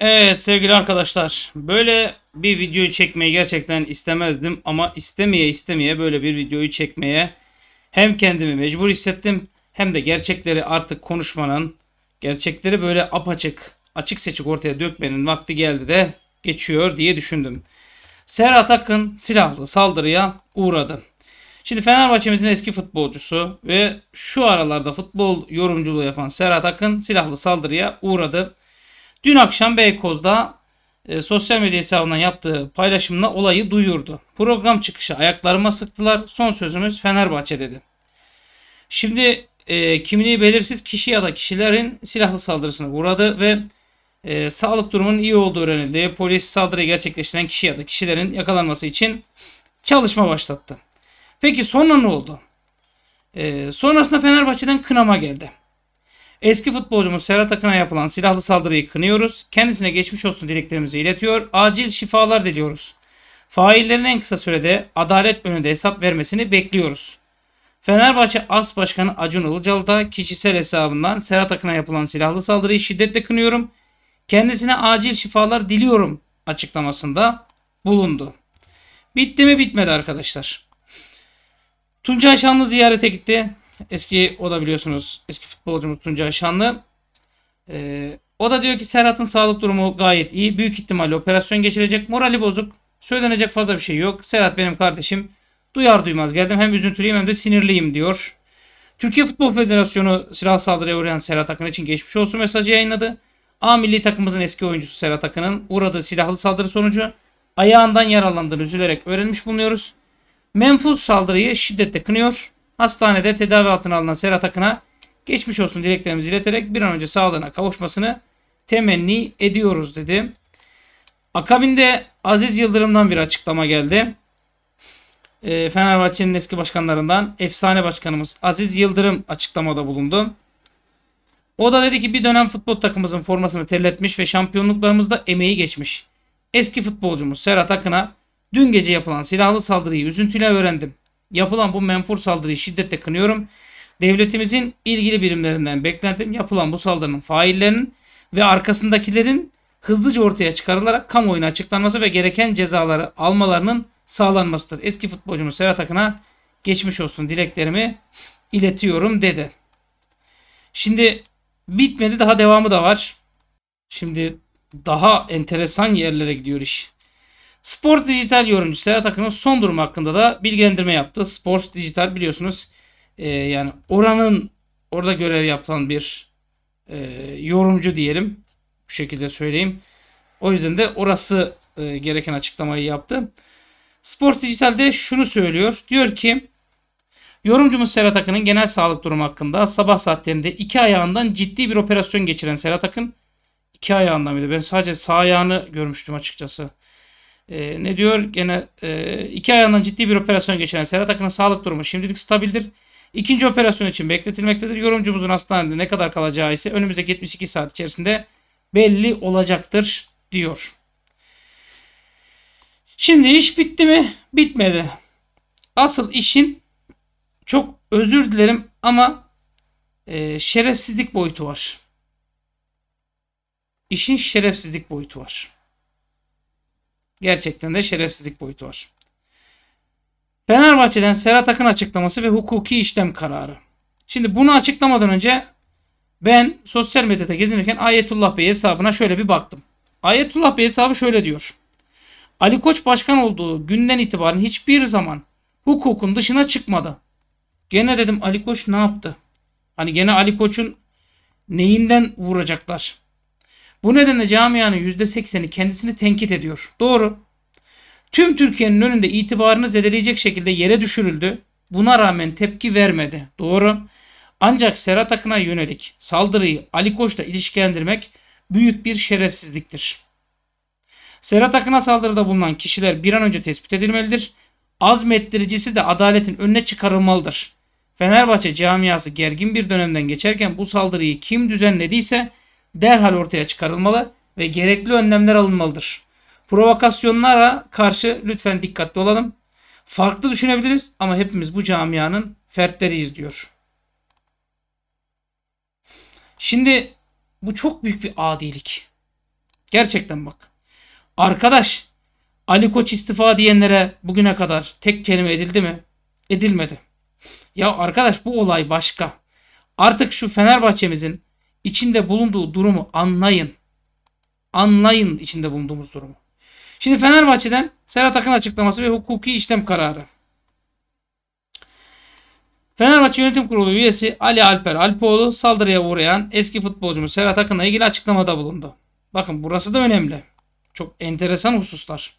Evet sevgili arkadaşlar böyle bir videoyu çekmeyi gerçekten istemezdim ama istemeye istemeye böyle bir videoyu çekmeye hem kendimi mecbur hissettim hem de gerçekleri artık konuşmanın gerçekleri böyle apaçık açık seçik ortaya dökmenin vakti geldi de geçiyor diye düşündüm. Serhat Akın silahlı saldırıya uğradı. Şimdi Fenerbahçe'mizin eski futbolcusu ve şu aralarda futbol yorumculuğu yapan Serhat Akın silahlı saldırıya uğradı. Dün akşam Beykoz'da e, sosyal medya hesabından yaptığı paylaşımla olayı duyurdu. Program çıkışı ayaklarıma sıktılar. Son sözümüz Fenerbahçe dedi. Şimdi e, kimliği belirsiz kişi ya da kişilerin silahlı saldırısına uğradı ve e, sağlık durumunun iyi olduğu öğrenildi. Polis saldırıyı gerçekleştiren kişi ya da kişilerin yakalanması için çalışma başlattı. Peki sonra ne oldu? E, sonrasında Fenerbahçe'den kınama geldi. Eski futbolcumuz Serhat Akın'a yapılan silahlı saldırıyı kınıyoruz. Kendisine geçmiş olsun dileklerimizi iletiyor. Acil şifalar diliyoruz. Faillerin en kısa sürede adalet önünde hesap vermesini bekliyoruz. Fenerbahçe As Başkanı Acun Ilıcalı da kişisel hesabından Serhat Akın'a yapılan silahlı saldırıyı şiddetle kınıyorum. Kendisine acil şifalar diliyorum açıklamasında bulundu. Bitti mi bitmedi arkadaşlar. Tuncay Şanlı ziyarete gitti. Eski o da biliyorsunuz eski futbolcumuz Tuncay Şanlı. Ee, o da diyor ki Serhat'ın sağlık durumu gayet iyi. Büyük ihtimalle operasyon geçirecek. Morali bozuk. Söylenecek fazla bir şey yok. Serhat benim kardeşim. Duyar duymaz geldim. Hem üzüntülüyüm hem de sinirliyim diyor. Türkiye Futbol Federasyonu silah saldırıya uğrayan Serhat Akın için geçmiş olsun mesajı yayınladı. A milli takımımızın eski oyuncusu Serhat Akın'ın uğradığı silahlı saldırı sonucu ayağından yaralandığını üzülerek öğrenmiş bulunuyoruz. Menfus saldırıyı şiddetle kınıyor hastanede tedavi altına alınan Serhat Akın'a geçmiş olsun dileklerimizi ileterek bir an önce sağlığına kavuşmasını temenni ediyoruz dedi. Akabinde Aziz Yıldırım'dan bir açıklama geldi. Ee, Fenerbahçe'nin eski başkanlarından efsane başkanımız Aziz Yıldırım açıklamada bulundu. O da dedi ki bir dönem futbol takımımızın formasını terletmiş ve şampiyonluklarımızda emeği geçmiş. Eski futbolcumuz Serhat Akın'a dün gece yapılan silahlı saldırıyı üzüntüyle öğrendim. Yapılan bu menfur saldırıyı şiddetle kınıyorum. Devletimizin ilgili birimlerinden beklentim yapılan bu saldırının faillerinin ve arkasındakilerin hızlıca ortaya çıkarılarak kamuoyuna açıklanması ve gereken cezaları almalarının sağlanmasıdır. Eski futbolcumuz Serhat Akın'a geçmiş olsun dileklerimi iletiyorum dedi. Şimdi bitmedi daha devamı da var. Şimdi daha enteresan yerlere gidiyor iş. Spor Dijital yorumcusu Serhat Akın'ın son durumu hakkında da bilgilendirme yaptı. Spor Dijital biliyorsunuz e, yani oranın orada görev yapılan bir e, yorumcu diyelim. Bu şekilde söyleyeyim. O yüzden de orası e, gereken açıklamayı yaptı. Dijital de şunu söylüyor. Diyor ki Yorumcumuz Serhat Akın'ın genel sağlık durumu hakkında sabah saatlerinde iki ayağından ciddi bir operasyon geçiren Serhat Akın iki ayağından mıydı? Ben sadece sağ ayağını görmüştüm açıkçası. E, ne diyor? Gene e, iki ayağından ciddi bir operasyon geçiren Serhat Akın'ın sağlık durumu şimdilik stabildir. İkinci operasyon için bekletilmektedir. Yorumcumuzun hastanede ne kadar kalacağı ise önümüzdeki 72 saat içerisinde belli olacaktır diyor. Şimdi iş bitti mi? Bitmedi. Asıl işin çok özür dilerim ama e, şerefsizlik boyutu var. İşin şerefsizlik boyutu var. Gerçekten de şerefsizlik boyutu var. Fenerbahçe'den Serhat Akın açıklaması ve hukuki işlem kararı. Şimdi bunu açıklamadan önce ben sosyal medyada gezinirken Ayetullah Bey hesabına şöyle bir baktım. Ayetullah Bey hesabı şöyle diyor. Ali Koç başkan olduğu günden itibaren hiçbir zaman hukukun dışına çıkmadı. Gene dedim Ali Koç ne yaptı? Hani gene Ali Koç'un neyinden vuracaklar? Bu nedenle camianın %80'i kendisini tenkit ediyor. Doğru. Tüm Türkiye'nin önünde itibarını zedeleyecek şekilde yere düşürüldü. Buna rağmen tepki vermedi. Doğru. Ancak Serhat Akın'a yönelik saldırıyı Ali Koç'la ilişkilendirmek büyük bir şerefsizliktir. Serhat Akın'a saldırıda bulunan kişiler bir an önce tespit edilmelidir. Azmettiricisi de adaletin önüne çıkarılmalıdır. Fenerbahçe camiası gergin bir dönemden geçerken bu saldırıyı kim düzenlediyse derhal ortaya çıkarılmalı ve gerekli önlemler alınmalıdır. Provokasyonlara karşı lütfen dikkatli olalım. Farklı düşünebiliriz ama hepimiz bu camianın fertleriyiz diyor. Şimdi bu çok büyük bir adilik. Gerçekten bak. Arkadaş Ali Koç istifa diyenlere bugüne kadar tek kelime edildi mi? Edilmedi. Ya arkadaş bu olay başka. Artık şu Fenerbahçe'mizin içinde bulunduğu durumu anlayın. Anlayın içinde bulunduğumuz durumu. Şimdi Fenerbahçe'den Serhat Akın açıklaması ve hukuki işlem kararı. Fenerbahçe Yönetim Kurulu üyesi Ali Alper Alpoğlu saldırıya uğrayan eski futbolcumuz Serhat Akın'la ilgili açıklamada bulundu. Bakın burası da önemli. Çok enteresan hususlar.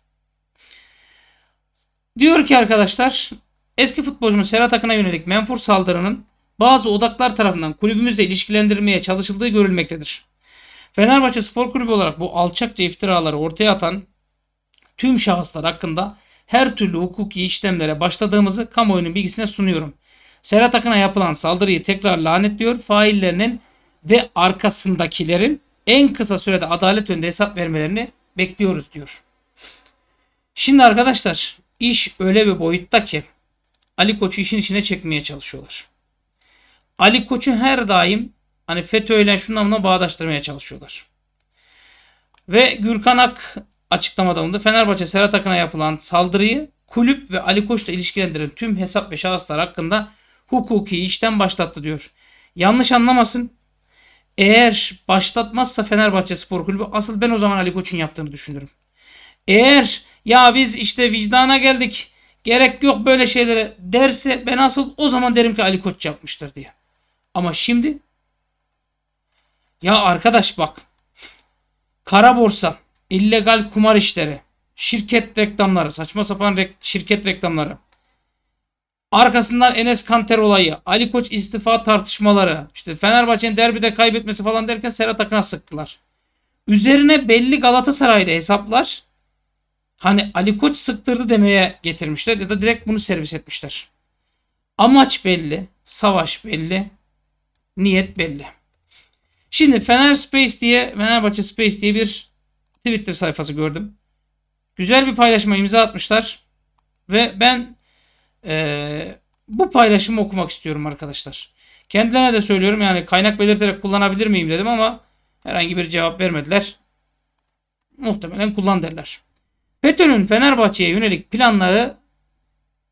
Diyor ki arkadaşlar eski futbolcumuz Serhat Akın'a yönelik menfur saldırının bazı odaklar tarafından kulübümüzle ilişkilendirmeye çalışıldığı görülmektedir. Fenerbahçe Spor Kulübü olarak bu alçakça iftiraları ortaya atan tüm şahıslar hakkında her türlü hukuki işlemlere başladığımızı kamuoyunun bilgisine sunuyorum. Serhat Akın'a yapılan saldırıyı tekrar lanetliyor. Faillerinin ve arkasındakilerin en kısa sürede adalet önünde hesap vermelerini bekliyoruz diyor. Şimdi arkadaşlar iş öyle bir boyutta ki Ali Koç'u işin içine çekmeye çalışıyorlar. Ali Koç'u her daim hani FETÖ ile şununla buna bağdaştırmaya çalışıyorlar. Ve Gürkan Ak açıklamada bulundu. Fenerbahçe Serhat Akın'a yapılan saldırıyı kulüp ve Ali Koç'la ilişkilendiren tüm hesap ve şahıslar hakkında hukuki işten başlattı diyor. Yanlış anlamasın. Eğer başlatmazsa Fenerbahçe Spor Kulübü asıl ben o zaman Ali Koç'un yaptığını düşünürüm. Eğer ya biz işte vicdana geldik gerek yok böyle şeylere derse ben asıl o zaman derim ki Ali Koç yapmıştır diye. Ama şimdi ya arkadaş bak kara borsa, illegal kumar işleri, şirket reklamları, saçma sapan re şirket reklamları. Arkasından Enes Kanter olayı, Ali Koç istifa tartışmaları, işte Fenerbahçe'nin derbide kaybetmesi falan derken Serhat Akın'a sıktılar. Üzerine belli Galatasaray'da hesaplar hani Ali Koç sıktırdı demeye getirmişler ya da direkt bunu servis etmişler. Amaç belli, savaş belli, niyet belli. Şimdi Fener Space diye Fenerbahçe Space diye bir Twitter sayfası gördüm. Güzel bir paylaşma imza atmışlar. Ve ben e, bu paylaşımı okumak istiyorum arkadaşlar. Kendilerine de söylüyorum yani kaynak belirterek kullanabilir miyim dedim ama herhangi bir cevap vermediler. Muhtemelen kullan derler. Petron'un Fenerbahçe'ye yönelik planları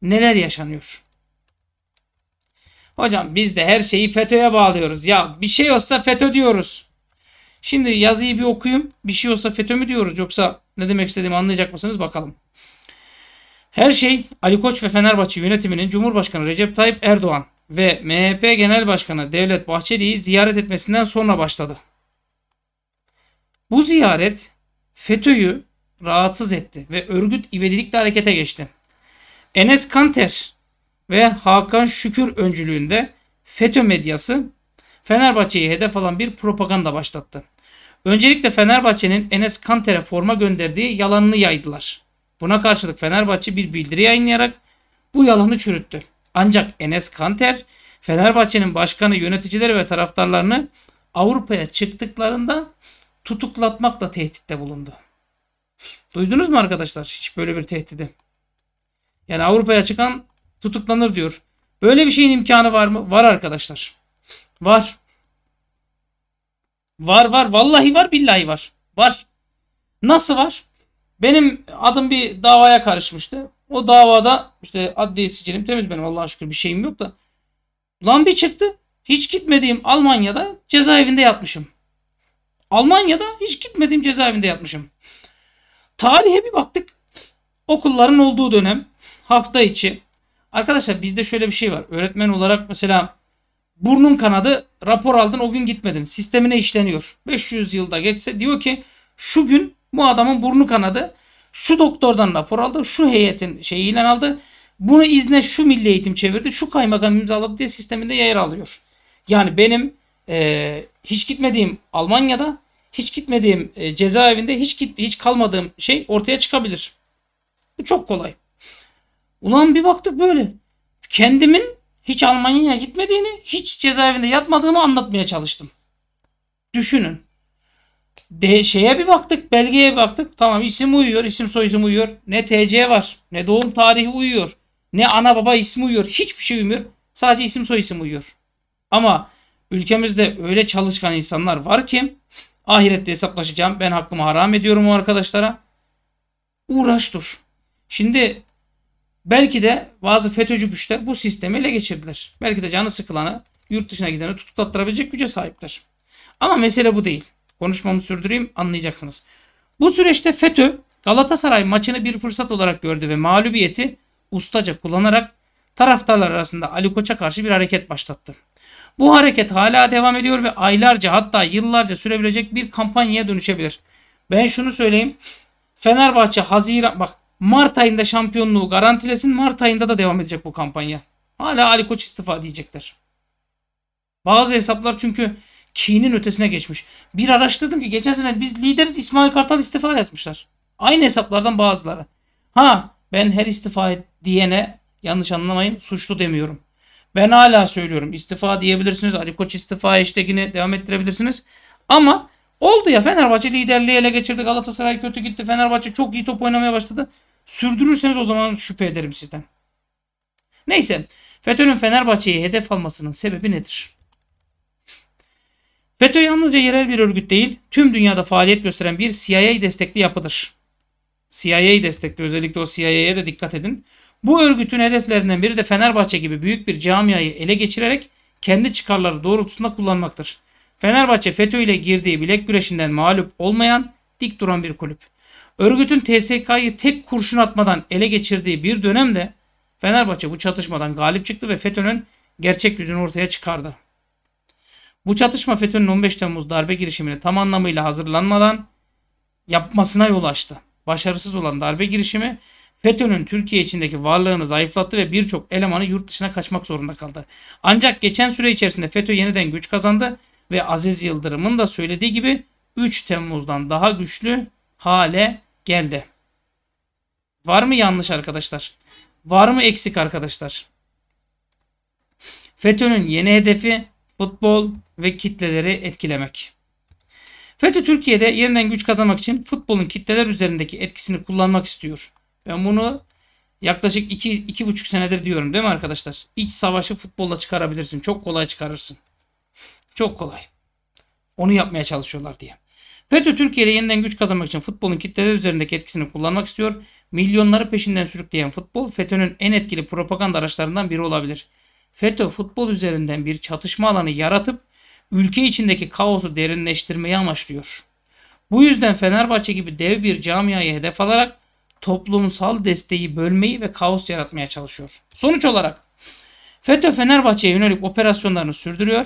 neler yaşanıyor? Hocam biz de her şeyi FETÖ'ye bağlıyoruz. Ya bir şey olsa FETÖ diyoruz. Şimdi yazıyı bir okuyayım. Bir şey olsa FETÖ mü diyoruz yoksa ne demek istediğimi anlayacak mısınız bakalım. Her şey Ali Koç ve Fenerbahçe yönetiminin Cumhurbaşkanı Recep Tayyip Erdoğan ve MHP Genel Başkanı Devlet Bahçeli'yi ziyaret etmesinden sonra başladı. Bu ziyaret FETÖ'yü rahatsız etti ve örgüt ivedilikle harekete geçti. Enes Kanter ve Hakan Şükür öncülüğünde FETÖ medyası Fenerbahçe'yi hedef alan bir propaganda başlattı. Öncelikle Fenerbahçe'nin Enes Kanter'e forma gönderdiği yalanını yaydılar. Buna karşılık Fenerbahçe bir bildiri yayınlayarak bu yalanı çürüttü. Ancak Enes Kanter Fenerbahçe'nin başkanı, yöneticileri ve taraftarlarını Avrupa'ya çıktıklarında tutuklatmakla tehditte bulundu. Duydunuz mu arkadaşlar hiç böyle bir tehdidi? Yani Avrupa'ya çıkan tutuklanır diyor. Böyle bir şeyin imkanı var mı? Var arkadaşlar. Var. Var var. Vallahi var billahi var. Var. Nasıl var? Benim adım bir davaya karışmıştı. O davada işte adli sicilim temiz benim Allah'a şükür bir şeyim yok da. Lan bir çıktı. Hiç gitmediğim Almanya'da cezaevinde yatmışım. Almanya'da hiç gitmediğim cezaevinde yatmışım. Tarihe bir baktık. Okulların olduğu dönem hafta içi Arkadaşlar bizde şöyle bir şey var. Öğretmen olarak mesela burnun kanadı rapor aldın o gün gitmedin. Sistemine işleniyor. 500 yılda geçse diyor ki şu gün bu adamın burnu kanadı. Şu doktordan rapor aldı. Şu heyetin şeyi ilan aldı. Bunu izne şu milli eğitim çevirdi. Şu kaymakam imzaladı diye sisteminde yer alıyor. Yani benim e, hiç gitmediğim Almanya'da hiç gitmediğim e, cezaevinde hiç git, hiç kalmadığım şey ortaya çıkabilir. Bu çok kolay. Ulan bir baktık böyle. Kendimin hiç Almanya'ya gitmediğini, hiç cezaevinde yatmadığımı anlatmaya çalıştım. Düşünün. De, şeye bir baktık, belgeye bir baktık. Tamam isim uyuyor, isim soyisim uyuyor. Ne TC var, ne doğum tarihi uyuyor. Ne ana baba ismi uyuyor. Hiçbir şey uyumuyor, Sadece isim soyisim uyuyor. Ama ülkemizde öyle çalışkan insanlar var ki ahirette hesaplaşacağım. Ben hakkımı haram ediyorum o arkadaşlara. Uğraş dur. Şimdi Belki de bazı FETÖ'cü güçler bu sistemi ele geçirdiler. Belki de canı sıkılanı, yurt dışına gideni tutuklattırabilecek güce sahipler. Ama mesele bu değil. Konuşmamı sürdüreyim anlayacaksınız. Bu süreçte FETÖ Galatasaray maçını bir fırsat olarak gördü ve mağlubiyeti ustaca kullanarak taraftarlar arasında Ali Koç'a karşı bir hareket başlattı. Bu hareket hala devam ediyor ve aylarca hatta yıllarca sürebilecek bir kampanyaya dönüşebilir. Ben şunu söyleyeyim. Fenerbahçe Haziran bak Mart ayında şampiyonluğu garantilesin. Mart ayında da devam edecek bu kampanya. Hala Ali Koç istifa diyecekler. Bazı hesaplar çünkü Ki'nin ötesine geçmiş. Bir araştırdım ki geçen sene biz lideriz İsmail Kartal istifa yazmışlar. Aynı hesaplardan bazıları. Ha ben her istifa diyene yanlış anlamayın suçlu demiyorum. Ben hala söylüyorum istifa diyebilirsiniz. Ali Koç istifa hashtagini devam ettirebilirsiniz. Ama oldu ya Fenerbahçe liderliği ele geçirdi. Galatasaray kötü gitti. Fenerbahçe çok iyi top oynamaya başladı. Sürdürürseniz o zaman şüphe ederim sizden. Neyse FETÖ'nün Fenerbahçe'yi hedef almasının sebebi nedir? FETÖ yalnızca yerel bir örgüt değil, tüm dünyada faaliyet gösteren bir CIA destekli yapıdır. CIA'yı destekli özellikle o CIA'ya da dikkat edin. Bu örgütün hedeflerinden biri de Fenerbahçe gibi büyük bir camiayı ele geçirerek kendi çıkarları doğrultusunda kullanmaktır. Fenerbahçe FETÖ ile girdiği bilek güreşinden mağlup olmayan dik duran bir kulüp. Örgütün TSK'yı tek kurşun atmadan ele geçirdiği bir dönemde Fenerbahçe bu çatışmadan galip çıktı ve FETÖ'nün gerçek yüzünü ortaya çıkardı. Bu çatışma FETÖ'nün 15 Temmuz darbe girişimini tam anlamıyla hazırlanmadan yapmasına yol açtı. Başarısız olan darbe girişimi FETÖ'nün Türkiye içindeki varlığını zayıflattı ve birçok elemanı yurt dışına kaçmak zorunda kaldı. Ancak geçen süre içerisinde FETÖ yeniden güç kazandı ve Aziz Yıldırım'ın da söylediği gibi 3 Temmuz'dan daha güçlü hale geldi. Var mı yanlış arkadaşlar? Var mı eksik arkadaşlar? FETÖ'nün yeni hedefi futbol ve kitleleri etkilemek. FETÖ Türkiye'de yeniden güç kazanmak için futbolun kitleler üzerindeki etkisini kullanmak istiyor. Ben bunu yaklaşık 2-2,5 iki, iki buçuk senedir diyorum değil mi arkadaşlar? İç savaşı futbolla çıkarabilirsin. Çok kolay çıkarırsın. Çok kolay. Onu yapmaya çalışıyorlar diye. FETÖ Türkiye'de yeniden güç kazanmak için futbolun kitleler üzerindeki etkisini kullanmak istiyor. Milyonları peşinden sürükleyen futbol FETÖ'nün en etkili propaganda araçlarından biri olabilir. FETÖ futbol üzerinden bir çatışma alanı yaratıp ülke içindeki kaosu derinleştirmeyi amaçlıyor. Bu yüzden Fenerbahçe gibi dev bir camiayı hedef alarak toplumsal desteği bölmeyi ve kaos yaratmaya çalışıyor. Sonuç olarak FETÖ Fenerbahçe'ye yönelik operasyonlarını sürdürüyor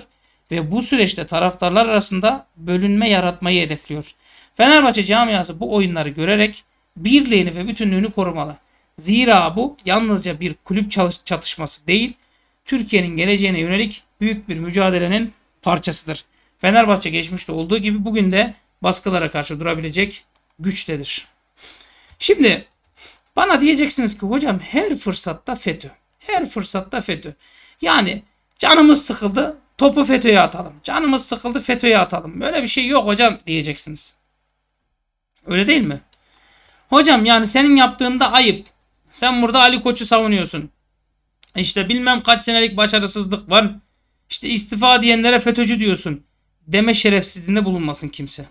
ve bu süreçte taraftarlar arasında bölünme yaratmayı hedefliyor. Fenerbahçe camiası bu oyunları görerek birliğini ve bütünlüğünü korumalı. Zira bu yalnızca bir kulüp çatışması değil, Türkiye'nin geleceğine yönelik büyük bir mücadelenin parçasıdır. Fenerbahçe geçmişte olduğu gibi bugün de baskılara karşı durabilecek güçtedir. Şimdi bana diyeceksiniz ki hocam her fırsatta FETÖ. Her fırsatta FETÖ. Yani canımız sıkıldı Topu FETÖ'ye atalım. Canımız sıkıldı FETÖ'ye atalım. Böyle bir şey yok hocam diyeceksiniz. Öyle değil mi? Hocam yani senin yaptığında ayıp. Sen burada Ali Koç'u savunuyorsun. İşte bilmem kaç senelik başarısızlık var. İşte istifa diyenlere FETÖ'cü diyorsun. Deme şerefsizliğinde bulunmasın kimse.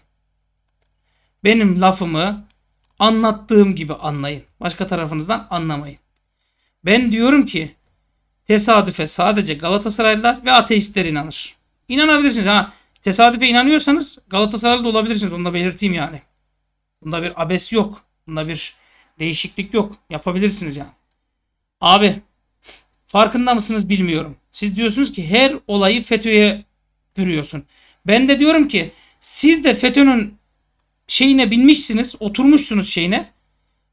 Benim lafımı anlattığım gibi anlayın. Başka tarafınızdan anlamayın. Ben diyorum ki tesadüfe sadece Galatasaraylılar ve ateistler inanır. İnanabilirsiniz ha. Tesadüfe inanıyorsanız Galatasaraylı da olabilirsiniz. Onu da belirteyim yani. Bunda bir abes yok. Bunda bir değişiklik yok. Yapabilirsiniz yani. Abi farkında mısınız bilmiyorum. Siz diyorsunuz ki her olayı FETÖ'ye bürüyorsun. Ben de diyorum ki siz de FETÖ'nün şeyine binmişsiniz, oturmuşsunuz şeyine,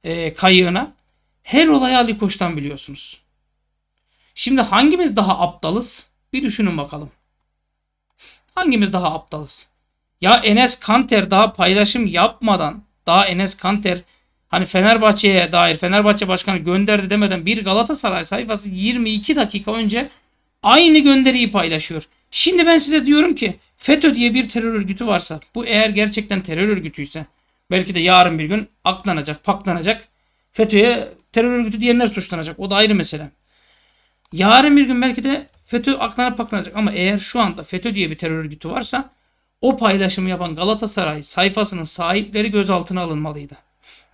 e, kayığına. Her olayı Ali Koç'tan biliyorsunuz. Şimdi hangimiz daha aptalız? Bir düşünün bakalım. Hangimiz daha aptalız? Ya Enes Kanter daha paylaşım yapmadan, daha Enes Kanter hani Fenerbahçe'ye dair Fenerbahçe Başkanı gönderdi demeden bir Galatasaray sayfası 22 dakika önce aynı gönderiyi paylaşıyor. Şimdi ben size diyorum ki FETÖ diye bir terör örgütü varsa bu eğer gerçekten terör örgütüyse belki de yarın bir gün aklanacak, paklanacak. FETÖ'ye terör örgütü diyenler suçlanacak. O da ayrı mesele yarın bir gün belki de FETÖ aklına paklanacak ama eğer şu anda FETÖ diye bir terör örgütü varsa o paylaşımı yapan Galatasaray sayfasının sahipleri gözaltına alınmalıydı.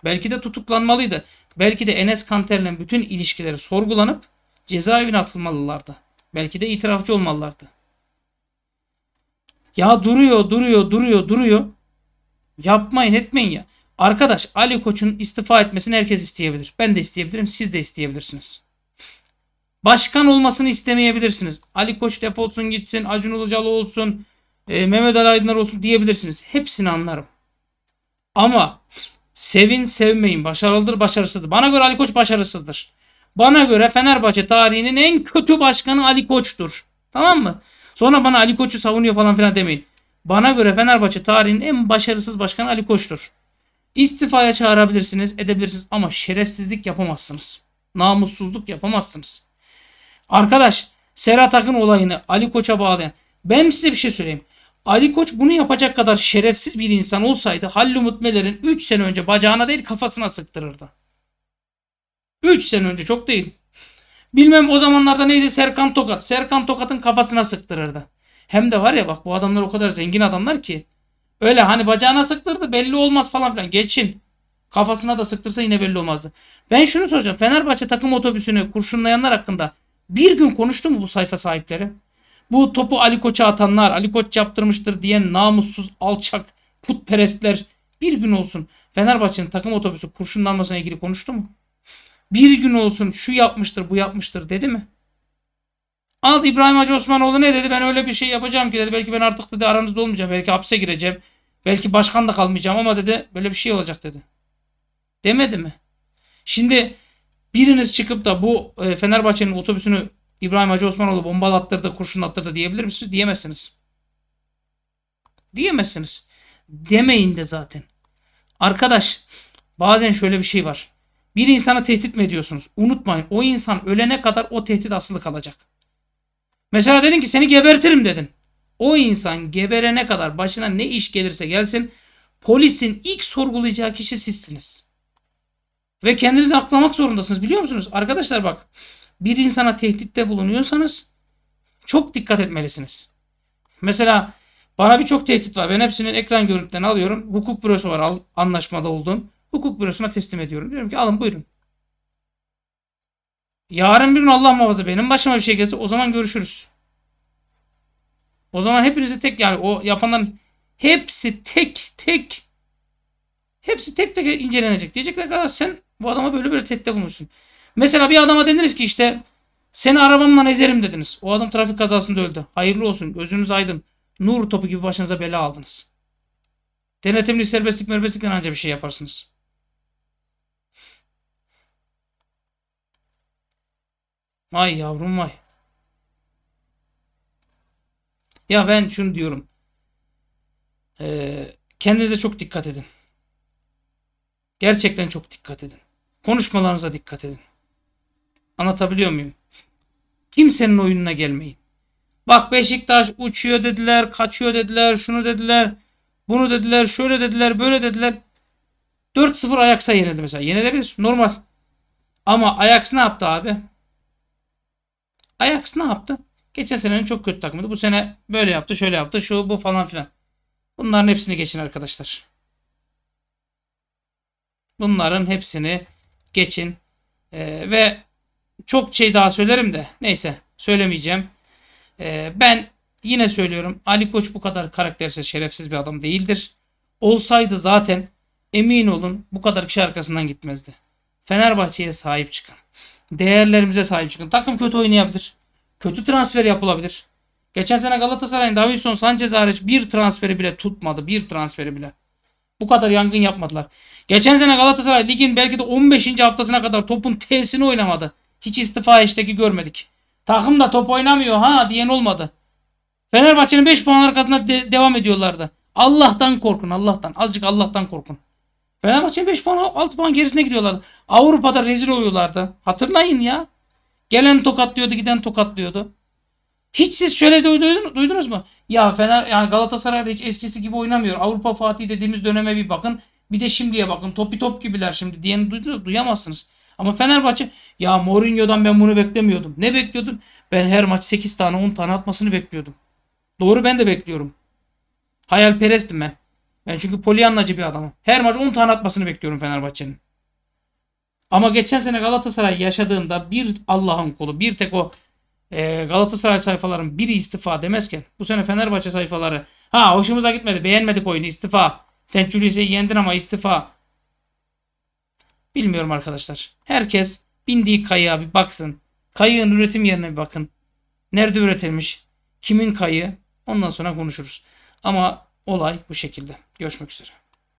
Belki de tutuklanmalıydı. Belki de Enes Kanter'le bütün ilişkileri sorgulanıp cezaevine atılmalılardı. Belki de itirafçı olmalılardı. Ya duruyor, duruyor, duruyor, duruyor. Yapmayın, etmeyin ya. Arkadaş Ali Koç'un istifa etmesini herkes isteyebilir. Ben de isteyebilirim, siz de isteyebilirsiniz. Başkan olmasını istemeyebilirsiniz. Ali Koç defolsun gitsin, Acun Ilıcalı olsun, e, Mehmet Ali Aydınlar olsun diyebilirsiniz. Hepsini anlarım. Ama sevin sevmeyin. Başarılıdır başarısızdır. Bana göre Ali Koç başarısızdır. Bana göre Fenerbahçe tarihinin en kötü başkanı Ali Koç'tur. Tamam mı? Sonra bana Ali Koç'u savunuyor falan filan demeyin. Bana göre Fenerbahçe tarihinin en başarısız başkanı Ali Koç'tur. İstifaya çağırabilirsiniz, edebilirsiniz ama şerefsizlik yapamazsınız. Namussuzluk yapamazsınız. Arkadaş Serhat Akın olayını Ali Koç'a bağlayan. Ben size bir şey söyleyeyim. Ali Koç bunu yapacak kadar şerefsiz bir insan olsaydı Halil Umut Meler'in 3 sene önce bacağına değil kafasına sıktırırdı. 3 sene önce çok değil. Bilmem o zamanlarda neydi Serkan Tokat. Serkan Tokat'ın kafasına sıktırırdı. Hem de var ya bak bu adamlar o kadar zengin adamlar ki. Öyle hani bacağına sıktırdı belli olmaz falan filan geçin. Kafasına da sıktırsa yine belli olmazdı. Ben şunu soracağım. Fenerbahçe takım otobüsünü kurşunlayanlar hakkında bir gün konuştu mu bu sayfa sahipleri? Bu topu Ali Koç'a atanlar, Ali Koç yaptırmıştır diyen namussuz, alçak, putperestler bir gün olsun Fenerbahçe'nin takım otobüsü kurşunlanmasına ilgili konuştu mu? Bir gün olsun şu yapmıştır, bu yapmıştır dedi mi? Al İbrahim Hacı Osmanoğlu ne dedi? Ben öyle bir şey yapacağım ki dedi. Belki ben artık dedi aranızda olmayacağım. Belki hapse gireceğim. Belki başkan da kalmayacağım ama dedi böyle bir şey olacak dedi. Demedi mi? Şimdi Biriniz çıkıp da bu e, Fenerbahçe'nin otobüsünü İbrahim Hacı Osmanoğlu attırdı, kurşun attırdı diyebilir misiniz? Diyemezsiniz. Diyemezsiniz. Demeyin de zaten. Arkadaş bazen şöyle bir şey var. Bir insana tehdit mi ediyorsunuz? Unutmayın o insan ölene kadar o tehdit asılı kalacak. Mesela dedin ki seni gebertirim dedin. O insan geberene kadar başına ne iş gelirse gelsin polisin ilk sorgulayacağı kişi sizsiniz. Ve kendinizi aklamak zorundasınız biliyor musunuz? Arkadaşlar bak bir insana tehditte bulunuyorsanız çok dikkat etmelisiniz. Mesela bana birçok tehdit var. Ben hepsinin ekran görüntülerini alıyorum. Hukuk bürosu var al, anlaşmada olduğum. Hukuk bürosuna teslim ediyorum. Diyorum ki alın buyurun. Yarın bir gün Allah muhafaza benim başıma bir şey gelse o zaman görüşürüz. O zaman hepinizi tek yani o yapanların hepsi tek tek hepsi tek tek incelenecek. Diyecekler kadar sen bu adama böyle böyle tehdit bulmuşsun. Mesela bir adama deniriz ki işte seni arabamla ezerim dediniz. O adam trafik kazasında öldü. Hayırlı olsun. Gözünüz aydın. Nur topu gibi başınıza bela aldınız. Denetimli serbestlik merbestlikten anca bir şey yaparsınız. Vay yavrum vay. Ya ben şunu diyorum. Ee, kendinize çok dikkat edin. Gerçekten çok dikkat edin. Konuşmalarınıza dikkat edin. Anlatabiliyor muyum? Kimsenin oyununa gelmeyin. Bak Beşiktaş uçuyor dediler, kaçıyor dediler, şunu dediler, bunu dediler, şöyle dediler, böyle dediler. 4-0 Ajax'a yenildi mesela. Yenilebilir. Normal. Ama Ajax ne yaptı abi? Ajax ne yaptı? Geçen senenin çok kötü takımıydı. Bu sene böyle yaptı, şöyle yaptı, şu bu falan filan. Bunların hepsini geçin arkadaşlar. Bunların hepsini geçin. E, ve çok şey daha söylerim de neyse söylemeyeceğim. E, ben yine söylüyorum Ali Koç bu kadar karaktersiz şerefsiz bir adam değildir. Olsaydı zaten emin olun bu kadar kişi arkasından gitmezdi. Fenerbahçe'ye sahip çıkın. Değerlerimize sahip çıkın. Takım kötü oynayabilir. Kötü transfer yapılabilir. Geçen sene Galatasaray'ın Davinson Sanchez hariç bir transferi bile tutmadı. Bir transferi bile bu kadar yangın yapmadılar. Geçen sene Galatasaray ligin belki de 15. haftasına kadar topun tersini oynamadı. Hiç istifa işteki görmedik. Takım da top oynamıyor ha diyen olmadı. Fenerbahçe'nin 5 puan arkasında de devam ediyorlardı. Allah'tan korkun Allah'tan. Azıcık Allah'tan korkun. Fenerbahçe'nin 5 puan 6 puan gerisine gidiyorlardı. Avrupa'da rezil oluyorlardı. Hatırlayın ya. Gelen tokatlıyordu giden tokatlıyordu. Hiç siz şöyle duydunuz, mu? Ya Fener yani Galatasaray'da hiç eskisi gibi oynamıyor. Avrupa Fatih dediğimiz döneme bir bakın. Bir de şimdiye bakın. Topi top gibiler şimdi diyeni duydunuz duyamazsınız. Ama Fenerbahçe ya Mourinho'dan ben bunu beklemiyordum. Ne bekliyordum? Ben her maç 8 tane 10 tane atmasını bekliyordum. Doğru ben de bekliyorum. Hayalperestim ben. Ben çünkü polyanlacı bir adamım. Her maç 10 tane atmasını bekliyorum Fenerbahçe'nin. Ama geçen sene Galatasaray yaşadığında bir Allah'ın kolu bir tek o ee, Galatasaray sayfaların biri istifa demezken bu sene Fenerbahçe sayfaları ha hoşumuza gitmedi beğenmedik oyunu istifa. Sen Julius'i yendin ama istifa. Bilmiyorum arkadaşlar. Herkes bindiği kayığa bir baksın. Kayığın üretim yerine bir bakın. Nerede üretilmiş? Kimin kayığı? Ondan sonra konuşuruz. Ama olay bu şekilde. Görüşmek üzere.